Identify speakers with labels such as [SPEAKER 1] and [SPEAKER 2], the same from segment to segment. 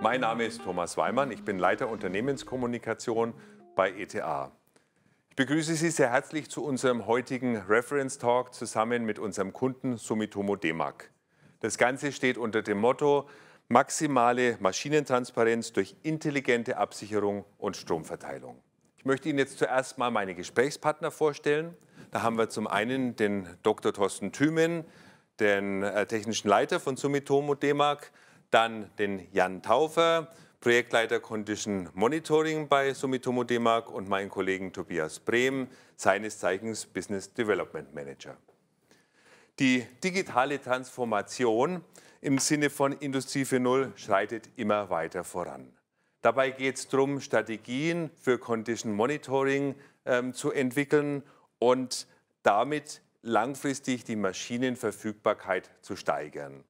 [SPEAKER 1] Mein Name ist Thomas Weimann, ich bin Leiter Unternehmenskommunikation bei ETA. Ich begrüße Sie sehr herzlich zu unserem heutigen Reference Talk zusammen mit unserem Kunden Sumitomo Demag. Das Ganze steht unter dem Motto maximale Maschinentransparenz durch intelligente Absicherung und Stromverteilung. Ich möchte Ihnen jetzt zuerst mal meine Gesprächspartner vorstellen. Da haben wir zum einen den Dr. Thorsten Thümen, den äh, technischen Leiter von Sumitomo DEMAG, dann den Jan Taufer, Projektleiter Condition Monitoring bei Sumitomo DEMAG und meinen Kollegen Tobias Brehm, seines Zeichens Business Development Manager. Die digitale Transformation im Sinne von Industrie 4.0 schreitet immer weiter voran. Dabei geht es darum, Strategien für Condition Monitoring ähm, zu entwickeln und damit langfristig die Maschinenverfügbarkeit zu steigern.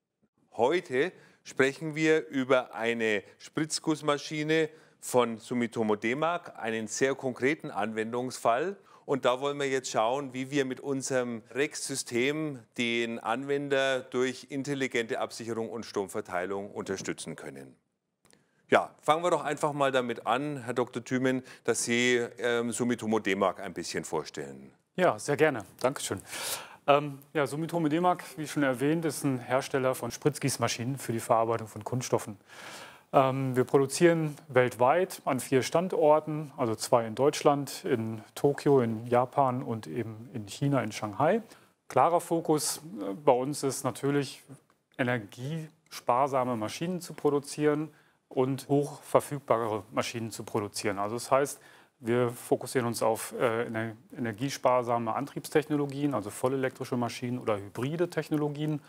[SPEAKER 1] Heute sprechen wir über eine Spritzgussmaschine von Sumitomo Demag, einen sehr konkreten Anwendungsfall. Und da wollen wir jetzt schauen, wie wir mit unserem REX-System den Anwender durch intelligente Absicherung und Stromverteilung unterstützen können. Ja, fangen wir doch einfach mal damit an, Herr Dr. Thümen, dass Sie ähm, Sumitomo d ein bisschen vorstellen.
[SPEAKER 2] Ja, sehr gerne. Dankeschön. Ähm, ja, Sumitomo Demag, wie schon erwähnt, ist ein Hersteller von Spritzgießmaschinen für die Verarbeitung von Kunststoffen. Ähm, wir produzieren weltweit an vier Standorten, also zwei in Deutschland, in Tokio, in Japan und eben in China, in Shanghai. Klarer Fokus äh, bei uns ist natürlich, energiesparsame Maschinen zu produzieren und hochverfügbare Maschinen zu produzieren. Also das heißt, wir fokussieren uns auf äh, energiesparsame Antriebstechnologien, also vollelektrische Maschinen oder hybride Technologien.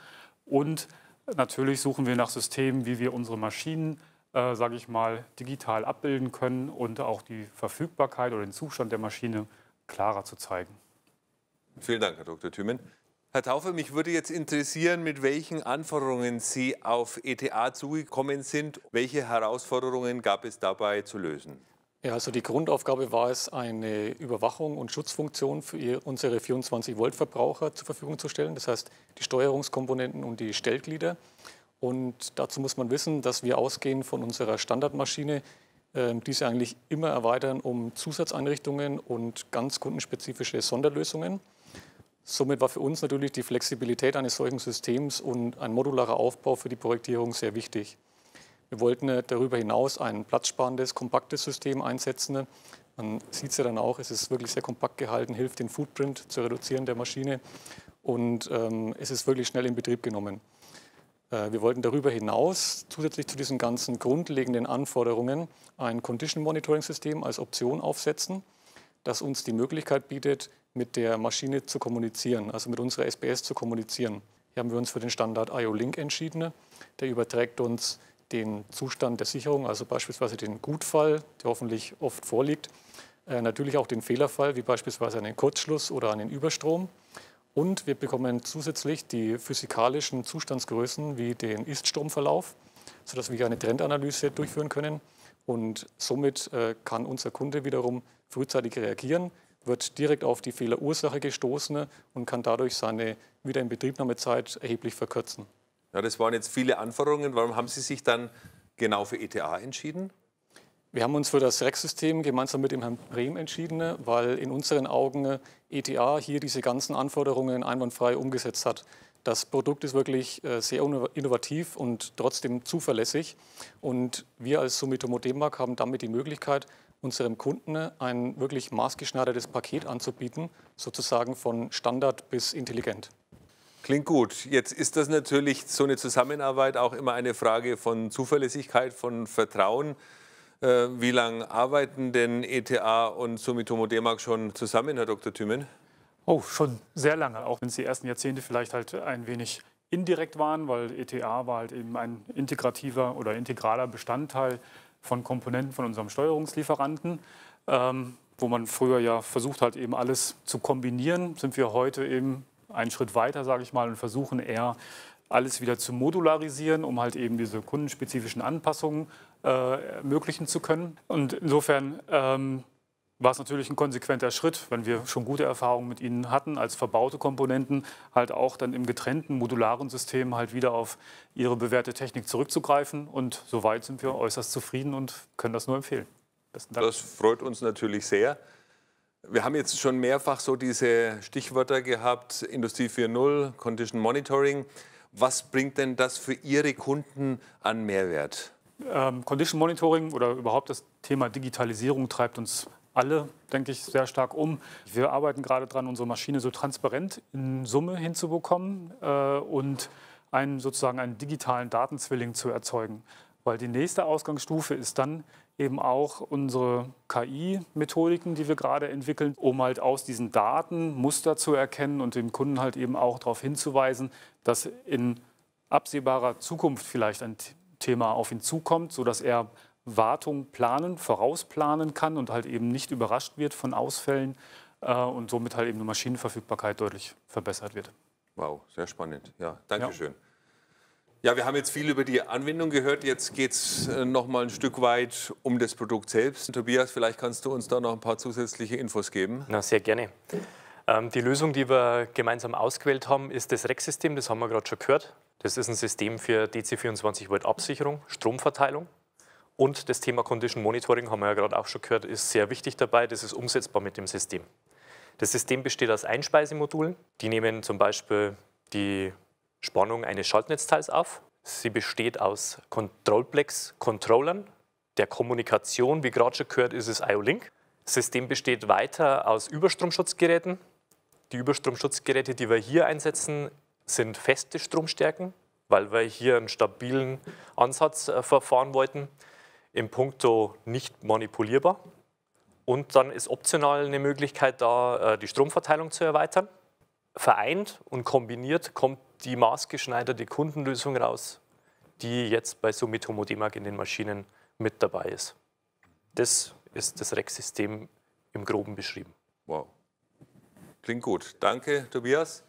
[SPEAKER 2] Und natürlich suchen wir nach Systemen, wie wir unsere Maschinen, äh, sage ich mal, digital abbilden können und auch die Verfügbarkeit oder den Zustand der Maschine klarer zu zeigen.
[SPEAKER 1] Vielen Dank, Herr Dr. Thümen. Herr Taufe, mich würde jetzt interessieren, mit welchen Anforderungen Sie auf ETA zugekommen sind. Welche Herausforderungen gab es dabei zu lösen?
[SPEAKER 3] Ja, also die Grundaufgabe war es, eine Überwachung und Schutzfunktion für unsere 24-Volt-Verbraucher zur Verfügung zu stellen. Das heißt, die Steuerungskomponenten und die Stellglieder. Und dazu muss man wissen, dass wir ausgehen von unserer Standardmaschine, ähm, diese eigentlich immer erweitern um Zusatzeinrichtungen und ganz kundenspezifische Sonderlösungen. Somit war für uns natürlich die Flexibilität eines solchen Systems und ein modularer Aufbau für die Projektierung sehr wichtig. Wir wollten äh, darüber hinaus ein platzsparendes, kompaktes System einsetzen. Man sieht es ja dann auch, es ist wirklich sehr kompakt gehalten, hilft den Footprint zu reduzieren der Maschine und ähm, es ist wirklich schnell in Betrieb genommen. Äh, wir wollten darüber hinaus zusätzlich zu diesen ganzen grundlegenden Anforderungen ein Condition Monitoring System als Option aufsetzen, das uns die Möglichkeit bietet, mit der Maschine zu kommunizieren, also mit unserer SPS zu kommunizieren. Hier haben wir uns für den Standard IO-Link entschieden. Der überträgt uns den Zustand der Sicherung, also beispielsweise den Gutfall, der hoffentlich oft vorliegt, äh, natürlich auch den Fehlerfall, wie beispielsweise einen Kurzschluss oder einen Überstrom. Und wir bekommen zusätzlich die physikalischen Zustandsgrößen wie den Ist-Stromverlauf, sodass wir eine Trendanalyse durchführen können. Und somit äh, kann unser Kunde wiederum frühzeitig reagieren, wird direkt auf die Fehlerursache gestoßen und kann dadurch seine Wiederinbetriebnahmezeit erheblich verkürzen.
[SPEAKER 1] Ja, das waren jetzt viele Anforderungen. Warum haben Sie sich dann genau für ETA entschieden?
[SPEAKER 3] Wir haben uns für das REC-System gemeinsam mit dem Herrn Brehm entschieden, weil in unseren Augen ETA hier diese ganzen Anforderungen einwandfrei umgesetzt hat. Das Produkt ist wirklich äh, sehr innovativ und trotzdem zuverlässig. Und wir als Sumitomo Demag haben damit die Möglichkeit, unserem Kunden ein wirklich maßgeschneidertes
[SPEAKER 1] Paket anzubieten, sozusagen von Standard bis intelligent. Klingt gut. Jetzt ist das natürlich so eine Zusammenarbeit auch immer eine Frage von Zuverlässigkeit, von Vertrauen. Äh, wie lange arbeiten denn ETA und Sumitomo D-Mark schon zusammen, Herr Dr. Thümen?
[SPEAKER 2] Oh, schon sehr lange, auch wenn es die ersten Jahrzehnte vielleicht halt ein wenig indirekt waren, weil ETA war halt eben ein integrativer oder integraler Bestandteil von Komponenten von unserem Steuerungslieferanten. Ähm, wo man früher ja versucht hat, eben alles zu kombinieren, sind wir heute eben einen Schritt weiter, sage ich mal, und versuchen eher alles wieder zu modularisieren, um halt eben diese kundenspezifischen Anpassungen äh, ermöglichen zu können. Und insofern ähm, war es natürlich ein konsequenter Schritt, wenn wir schon gute Erfahrungen mit ihnen hatten, als verbaute Komponenten halt auch dann im getrennten modularen System halt wieder auf ihre bewährte Technik zurückzugreifen. Und soweit sind wir äußerst zufrieden und können das nur empfehlen.
[SPEAKER 1] Das freut uns natürlich sehr. Wir haben jetzt schon mehrfach so diese Stichwörter gehabt, Industrie 4.0, Condition Monitoring. Was bringt denn das für Ihre Kunden an Mehrwert?
[SPEAKER 2] Ähm, Condition Monitoring oder überhaupt das Thema Digitalisierung treibt uns alle, denke ich, sehr stark um. Wir arbeiten gerade daran, unsere Maschine so transparent in Summe hinzubekommen äh, und einen, sozusagen einen digitalen Datenzwilling zu erzeugen. Weil die nächste Ausgangsstufe ist dann eben auch unsere KI-Methodiken, die wir gerade entwickeln, um halt aus diesen Daten Muster zu erkennen und dem Kunden halt eben auch darauf hinzuweisen, dass in absehbarer Zukunft vielleicht ein Thema auf ihn zukommt, sodass er Wartung planen, vorausplanen kann und halt eben nicht überrascht wird von Ausfällen äh, und somit halt eben die Maschinenverfügbarkeit deutlich verbessert wird. Wow,
[SPEAKER 1] sehr spannend. Ja, Dankeschön. Ja. Ja, wir haben jetzt viel über die Anwendung gehört. Jetzt geht es äh, noch mal ein Stück weit um das Produkt selbst. Tobias, vielleicht kannst du uns da noch ein paar zusätzliche
[SPEAKER 4] Infos geben. Na, sehr gerne. Ähm, die Lösung, die wir gemeinsam ausgewählt haben, ist das REC-System. Das haben wir gerade schon gehört. Das ist ein System für DC24-Volt-Absicherung, Stromverteilung. Und das Thema Condition Monitoring, haben wir ja gerade auch schon gehört, ist sehr wichtig dabei. Das ist umsetzbar mit dem System. Das System besteht aus Einspeisemodulen. Die nehmen zum Beispiel die Spannung eines Schaltnetzteils auf. Sie besteht aus Controlplex-Controllern. Der Kommunikation, wie gerade schon gehört, ist es IO-Link. Das System besteht weiter aus Überstromschutzgeräten. Die Überstromschutzgeräte, die wir hier einsetzen, sind feste Stromstärken, weil wir hier einen stabilen Ansatz äh, verfahren wollten, im Punkto nicht manipulierbar. Und dann ist optional eine Möglichkeit da, äh, die Stromverteilung zu erweitern. Vereint und kombiniert kommt die maßgeschneiderte Kundenlösung raus, die jetzt bei Sumitomo Homodemag in den Maschinen mit dabei ist. Das ist das REC-System im Groben beschrieben. Wow. Klingt gut.
[SPEAKER 1] Danke, Tobias.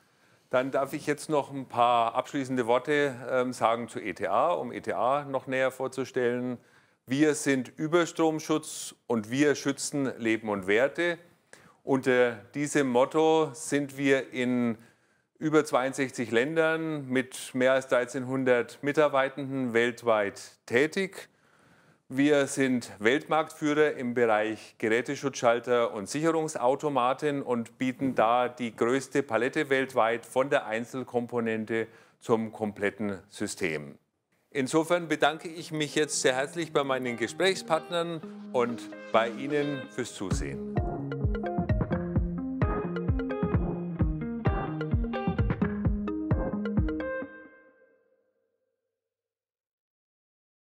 [SPEAKER 1] Dann darf ich jetzt noch ein paar abschließende Worte ähm, sagen zu ETA, um ETA noch näher vorzustellen. Wir sind Überstromschutz und wir schützen Leben und Werte. Unter diesem Motto sind wir in über 62 Ländern mit mehr als 1300 Mitarbeitenden weltweit tätig. Wir sind Weltmarktführer im Bereich Geräteschutzschalter und Sicherungsautomaten und bieten da die größte Palette weltweit von der Einzelkomponente zum kompletten System. Insofern bedanke ich mich jetzt sehr herzlich bei meinen Gesprächspartnern und bei Ihnen fürs Zusehen.